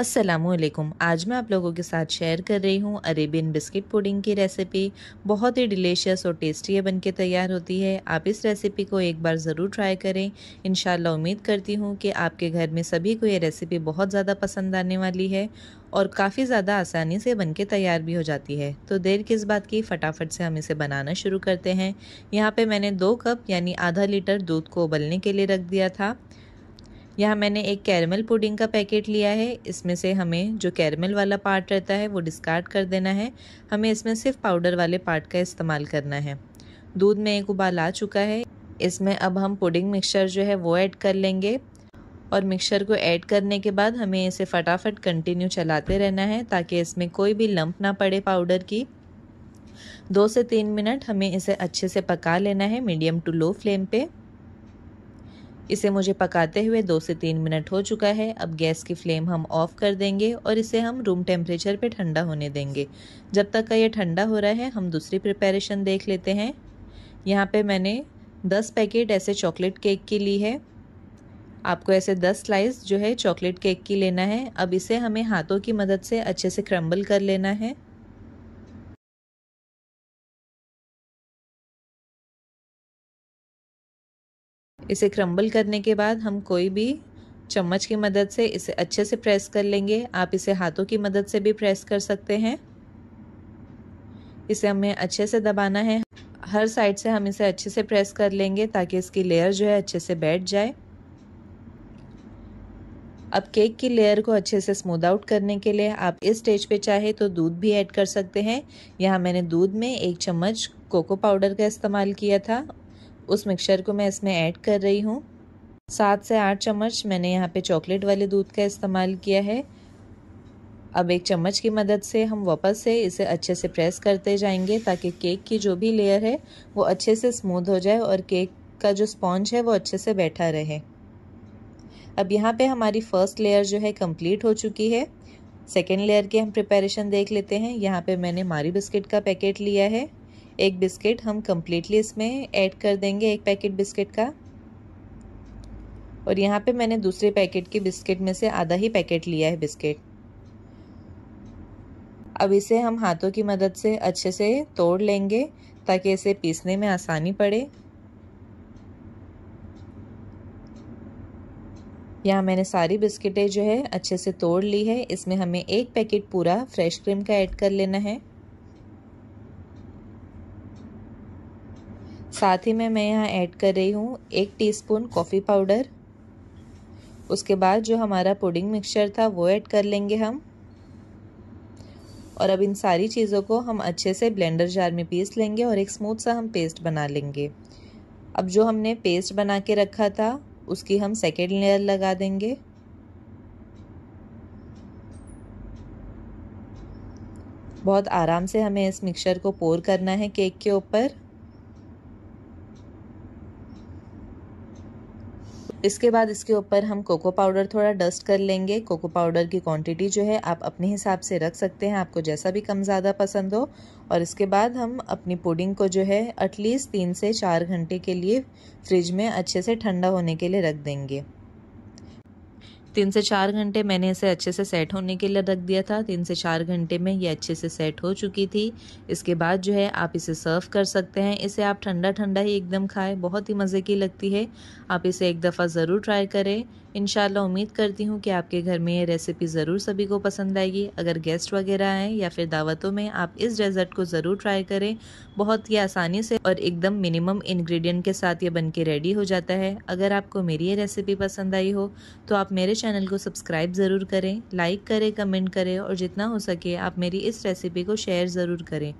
असलकुम आज मैं आप लोगों के साथ शेयर कर रही हूँ अरेबियन बिस्किट पुडिंग की रेसिपी बहुत ही डिलीशियस और टेस्टी है बनके तैयार होती है आप इस रेसिपी को एक बार ज़रूर ट्राई करें इन उम्मीद करती हूँ कि आपके घर में सभी को ये रेसिपी बहुत ज़्यादा पसंद आने वाली है और काफ़ी ज़्यादा आसानी से बन के तैयार भी हो जाती है तो देर किस बात की फटाफट से हम इसे बनाना शुरू करते हैं यहाँ पर मैंने दो कप यानी आधा लीटर दूध को उबलने के लिए रख दिया था यहाँ मैंने एक कैरमल पुडिंग का पैकेट लिया है इसमें से हमें जो कैरमल वाला पार्ट रहता है वो डिस्कार्ड कर देना है हमें इसमें सिर्फ पाउडर वाले पार्ट का इस्तेमाल करना है दूध में एक उबाल आ चुका है इसमें अब हम पुडिंग मिक्सचर जो है वो ऐड कर लेंगे और मिक्सचर को ऐड करने के बाद हमें इसे फटाफट कंटिन्यू चलाते रहना है ताकि इसमें कोई भी लंप ना पड़े पाउडर की दो से तीन मिनट हमें इसे अच्छे से पका लेना है मीडियम टू लो फ्लेम पे इसे मुझे पकाते हुए दो से तीन मिनट हो चुका है अब गैस की फ्लेम हम ऑफ़ कर देंगे और इसे हम रूम टेम्परेचर पे ठंडा होने देंगे जब तक का ये ठंडा हो रहा है हम दूसरी प्रिपरेशन देख लेते हैं यहाँ पे मैंने दस पैकेट ऐसे चॉकलेट केक की ली है आपको ऐसे दस स्लाइस जो है चॉकलेट केक की लेना है अब इसे हमें हाथों की मदद से अच्छे से क्रम्बल कर लेना है इसे क्रम्बल करने के बाद हम कोई भी चम्मच की मदद से इसे अच्छे से प्रेस कर लेंगे आप इसे हाथों की मदद से भी प्रेस कर सकते हैं इसे हमें अच्छे से दबाना है हर साइड से हम इसे अच्छे से प्रेस कर लेंगे ताकि इसकी लेयर जो है अच्छे से बैठ जाए अब केक की लेयर को अच्छे से स्मूद आउट करने के लिए आप इस स्टेज पे चाहे तो दूध भी ऐड कर सकते हैं यहाँ मैंने दूध में एक चम्मच कोको पाउडर का इस्तेमाल किया था उस मिक्सचर को मैं इसमें ऐड कर रही हूँ सात से आठ चम्मच मैंने यहाँ पे चॉकलेट वाले दूध का इस्तेमाल किया है अब एक चम्मच की मदद से हम वापस से इसे अच्छे से प्रेस करते जाएंगे ताकि केक की जो भी लेयर है वो अच्छे से स्मूथ हो जाए और केक का जो स्पॉन्ज है वो अच्छे से बैठा रहे अब यहाँ पे हमारी फ़र्स्ट लेयर जो है कंप्लीट हो चुकी है सेकेंड लेयर की हम प्रिपरेशन देख लेते हैं यहाँ पे मैंने मारी बिस्किट का पैकेट लिया है एक बिस्किट हम कम्प्लीटली इसमें ऐड कर देंगे एक पैकेट बिस्किट का और यहाँ पे मैंने दूसरे पैकेट के बिस्किट में से आधा ही पैकेट लिया है बिस्किट अब इसे हम हाथों की मदद से अच्छे से तोड़ लेंगे ताकि इसे पीसने में आसानी पड़े यहाँ मैंने सारी बिस्किटें जो है अच्छे से तोड़ ली है इसमें हमें एक पैकेट पूरा फ्रेश क्रीम का ऐड कर लेना है साथ ही में मैं यहाँ ऐड कर रही हूँ एक टीस्पून कॉफ़ी पाउडर उसके बाद जो हमारा पुडिंग मिक्सचर था वो ऐड कर लेंगे हम और अब इन सारी चीज़ों को हम अच्छे से ब्लेंडर जार में पीस लेंगे और एक स्मूथ सा हम पेस्ट बना लेंगे अब जो हमने पेस्ट बना के रखा था उसकी हम सेकेंड लेयर लगा देंगे बहुत आराम से हमें इस मिक्सचर को पोर करना है केक के ऊपर इसके बाद इसके ऊपर हम कोको पाउडर थोड़ा डस्ट कर लेंगे कोको पाउडर की क्वांटिटी जो है आप अपने हिसाब से रख सकते हैं आपको जैसा भी कम ज़्यादा पसंद हो और इसके बाद हम अपनी पुडिंग को जो है एटलीस्ट तीन से चार घंटे के लिए फ्रिज में अच्छे से ठंडा होने के लिए रख देंगे तीन से चार घंटे मैंने इसे अच्छे से सेट होने के लिए रख दिया था तीन से चार घंटे में ये अच्छे से सेट हो चुकी थी इसके बाद जो है आप इसे सर्व कर सकते हैं इसे आप ठंडा ठंडा ही एकदम खाएं बहुत ही मज़े की लगती है आप इसे एक दफ़ा ज़रूर ट्राई करें इन उम्मीद करती हूँ कि आपके घर में ये रेसिपी ज़रूर सभी को पसंद आएगी अगर गेस्ट वगैरह आएँ या फिर दावतों में आप इस डेजर्ट को ज़रूर ट्राई करें बहुत ही आसानी से और एकदम मिनिमम इन्ग्रीडियंट के साथ ये बन के रेडी हो जाता है अगर आपको मेरी ये रेसिपी पसंद आई हो तो आप मेरे चैनल को सब्सक्राइब ज़रूर करें लाइक करें कमेंट करें और जितना हो सके आप मेरी इस रेसिपी को शेयर ज़रूर करें